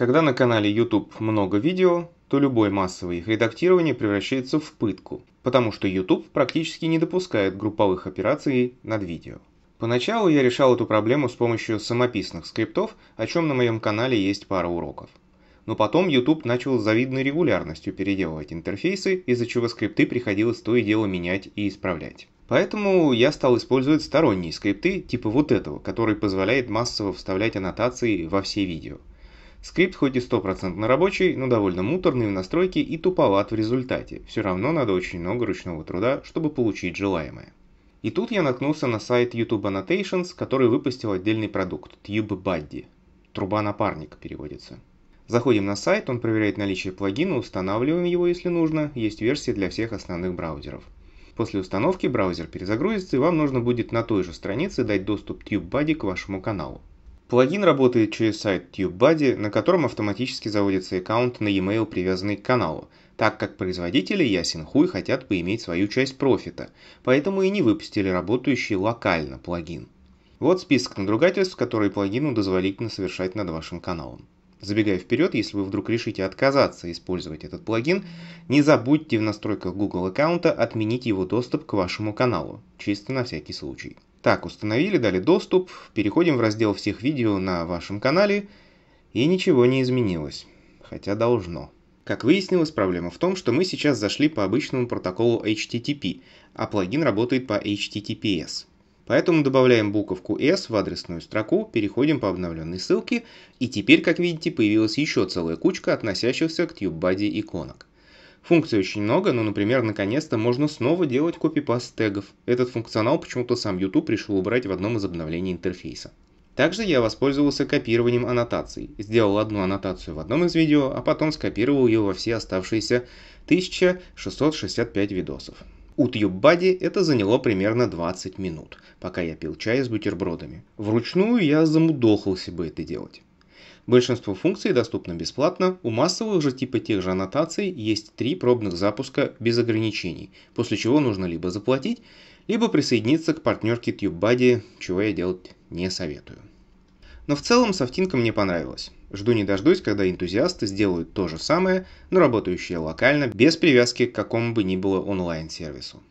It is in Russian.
Когда на канале YouTube много видео, то любое массовое их редактирование превращается в пытку, потому что YouTube практически не допускает групповых операций над видео. Поначалу я решал эту проблему с помощью самописных скриптов, о чем на моем канале есть пара уроков. Но потом YouTube начал с завидной регулярностью переделывать интерфейсы, из-за чего скрипты приходилось то и дело менять и исправлять. Поэтому я стал использовать сторонние скрипты, типа вот этого, который позволяет массово вставлять аннотации во все видео. Скрипт хоть и стопроцентно рабочий, но довольно муторный в настройке и туповат в результате. Все равно надо очень много ручного труда, чтобы получить желаемое. И тут я наткнулся на сайт YouTube Annotations, который выпустил отдельный продукт – Tube Buddy. Труба-напарник переводится. Заходим на сайт, он проверяет наличие плагина, устанавливаем его, если нужно, есть версии для всех основных браузеров. После установки браузер перезагрузится, и вам нужно будет на той же странице дать доступ TubeBuddy к вашему каналу. Плагин работает через сайт TubeBuddy, на котором автоматически заводится аккаунт на e-mail, привязанный к каналу, так как производители Ясинхуй хотят поиметь свою часть профита, поэтому и не выпустили работающий локально плагин. Вот список надругательств, которые плагину дозволительно совершать над вашим каналом. Забегая вперед, если вы вдруг решите отказаться использовать этот плагин, не забудьте в настройках Google аккаунта отменить его доступ к вашему каналу, чисто на всякий случай. Так, установили, дали доступ, переходим в раздел всех видео на вашем канале, и ничего не изменилось, хотя должно. Как выяснилось, проблема в том, что мы сейчас зашли по обычному протоколу HTTP, а плагин работает по HTTPS. Поэтому добавляем буковку S в адресную строку, переходим по обновленной ссылке, и теперь, как видите, появилась еще целая кучка относящихся к TubeBuddy иконок. Функций очень много, но, например, наконец-то можно снова делать копипаст тегов. Этот функционал почему-то сам YouTube решил убрать в одном из обновлений интерфейса. Также я воспользовался копированием аннотаций. Сделал одну аннотацию в одном из видео, а потом скопировал ее во все оставшиеся 1665 видосов. У TubeBuddy это заняло примерно 20 минут, пока я пил чай с бутербродами. Вручную я замудохался бы это делать. Большинство функций доступно бесплатно, у массовых же типа тех же аннотаций есть три пробных запуска без ограничений, после чего нужно либо заплатить, либо присоединиться к партнерке TubeBuddy, чего я делать не советую. Но в целом софтинка мне понравилась. Жду не дождусь, когда энтузиасты сделают то же самое, но работающее локально, без привязки к какому бы ни было онлайн-сервису.